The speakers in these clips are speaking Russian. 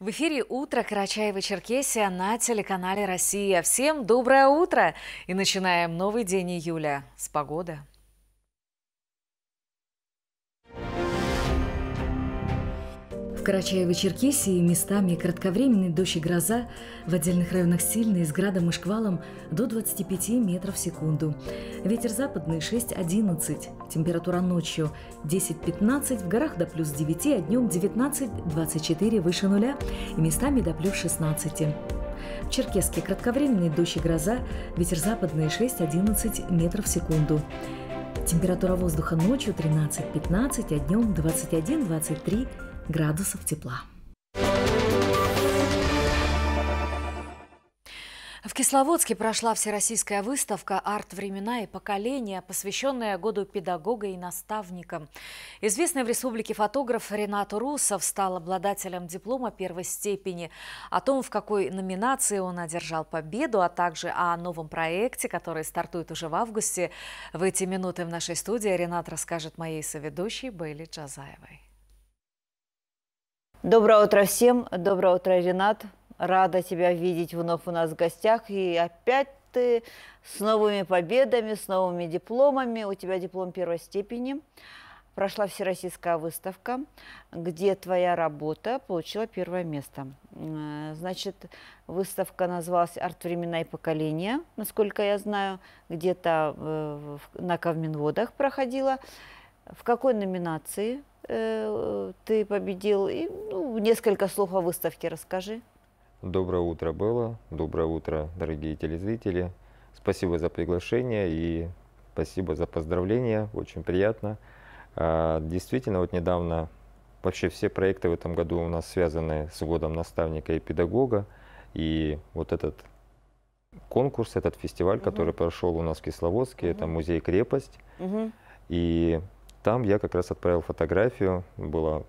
В эфире «Утро Карачаева-Черкесия» на телеканале «Россия». Всем доброе утро! И начинаем новый день июля с погоды. Карачаево-Черкесии местами кратковременный дождь и гроза, в отдельных районах сильный, с градом и шквалом до 25 метров в секунду. Ветер западный 6-11, температура ночью 10-15, в горах до плюс 9, а днем 19-24 выше нуля и местами до плюс 16. В Черкеске кратковременный дождь и гроза, ветер западный 6-11 метров в секунду. Температура воздуха ночью 13-15, а днем 21-23 градусов тепла. В Кисловодске прошла всероссийская выставка «Арт. Времена и поколения», посвященная году педагога и наставника. Известный в республике фотограф Ренат Русов стал обладателем диплома первой степени. О том, в какой номинации он одержал победу, а также о новом проекте, который стартует уже в августе, в эти минуты в нашей студии Ренат расскажет моей соведущей Бейли Джазаевой. Доброе утро всем. Доброе утро, Ренат. Рада тебя видеть вновь у нас в гостях. И опять ты с новыми победами, с новыми дипломами. У тебя диплом первой степени. Прошла всероссийская выставка, где твоя работа получила первое место. Э, значит, выставка называлась «Арт времена и поколения», насколько я знаю, где-то э, на Кавминводах проходила в какой номинации э, ты победил? И ну, несколько слов о выставке расскажи. Доброе утро, Белла. Доброе утро, дорогие телезрители. Спасибо за приглашение и спасибо за поздравления. Очень приятно. А, действительно, вот недавно вообще все проекты в этом году у нас связаны с годом наставника и педагога. И вот этот конкурс, этот фестиваль, угу. который прошел у нас в Кисловодске, угу. это музей-крепость. Угу. И там я как раз отправил фотографию, было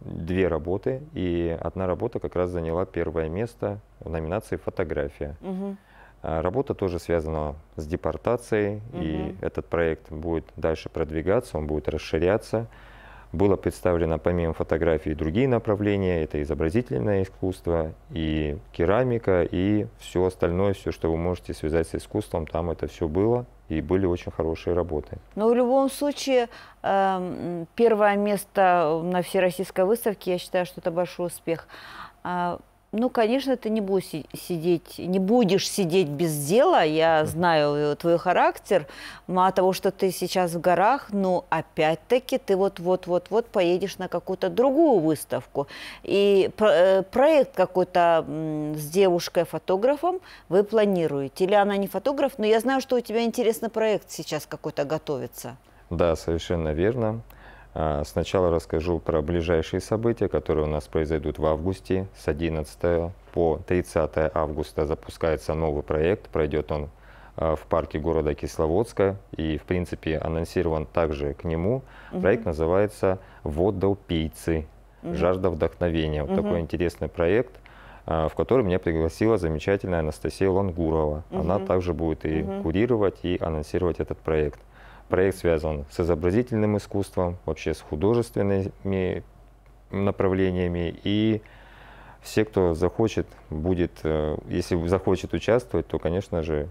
две работы, и одна работа как раз заняла первое место в номинации «Фотография». Угу. Работа тоже связана с депортацией, угу. и этот проект будет дальше продвигаться, он будет расширяться. Было представлено помимо фотографий другие направления, это изобразительное искусство, и керамика, и все остальное, все, что вы можете связать с искусством, там это все было, и были очень хорошие работы. Но ну, в любом случае, эм, первое место на Всероссийской выставке, я считаю, что это большой успех. А, ну, конечно, ты не будешь сидеть, не будешь сидеть без дела. Я знаю э, твой характер. Мало того, что ты сейчас в горах, но опять-таки ты вот-вот-вот-вот поедешь на какую-то другую выставку. И э, проект какой-то с девушкой-фотографом вы планируете. Или она не фотограф, но я знаю, что у тебя интересный проект сейчас какой-то готовится. Да, совершенно верно. А, сначала расскажу про ближайшие события, которые у нас произойдут в августе. С 11 по 30 августа запускается новый проект. Пройдет он а, в парке города Кисловодска и, в принципе, анонсирован также к нему. Угу. Проект называется «Водопийцы. Жажда вдохновения». Вот угу. такой интересный проект а, в который меня пригласила замечательная Анастасия Лангурова. Угу. Она также будет и угу. курировать, и анонсировать этот проект. Проект связан с изобразительным искусством, вообще с художественными направлениями. И все, кто захочет, будет, э, если захочет участвовать, то, конечно же,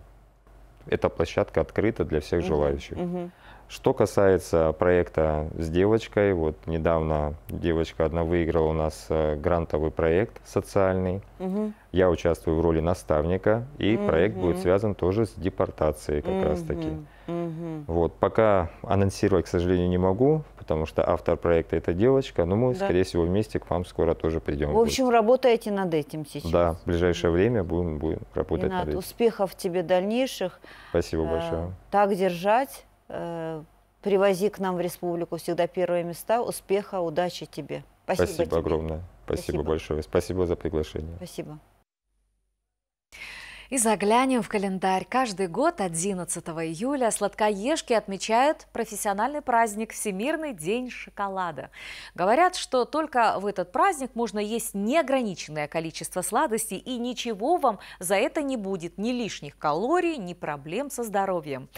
эта площадка открыта для всех угу, желающих. Угу. Что касается проекта с девочкой, вот недавно девочка одна выиграла у нас э, грантовый проект социальный. Угу. Я участвую в роли наставника, и угу. проект будет связан тоже с депортацией как угу. раз таки. Угу. Вот, пока анонсировать, к сожалению, не могу, потому что автор проекта это девочка, но мы, да. скорее всего, вместе к вам скоро тоже придем. В общем, будет. работаете над этим сейчас. Да, в ближайшее время будем, будем работать Ренат, над этим. Успехов тебе дальнейших. Спасибо э, большое. так держать. Э, привози к нам в республику всегда первые места. Успеха, удачи тебе. Спасибо, Спасибо тебе. огромное. Спасибо, Спасибо большое. Спасибо за приглашение. Спасибо. И заглянем в календарь. Каждый год 11 июля сладкоежки отмечают профессиональный праздник Всемирный день шоколада. Говорят, что только в этот праздник можно есть неограниченное количество сладостей, и ничего вам за это не будет, ни лишних калорий, ни проблем со здоровьем.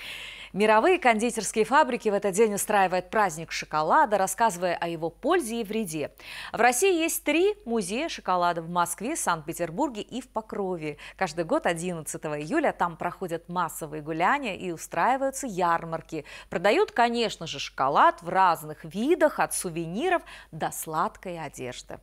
Мировые кондитерские фабрики в этот день устраивают праздник шоколада, рассказывая о его пользе и вреде. В России есть три музея шоколада в Москве, Санкт-Петербурге и в Покрове. Каждый год 11 июля там проходят массовые гуляния и устраиваются ярмарки. Продают, конечно же, шоколад в разных видах, от сувениров до сладкой одежды.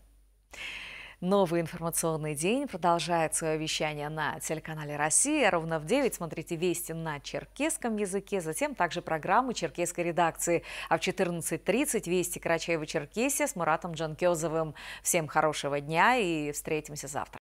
Yeah. Новый информационный день продолжает свое вещание на телеканале «Россия». Ровно в 9 смотрите «Вести» на черкесском языке, затем также программу черкесской редакции. А в 14.30 «Вести Карачаева-Черкесия» с Муратом Джанкезовым. Всем хорошего дня и встретимся завтра.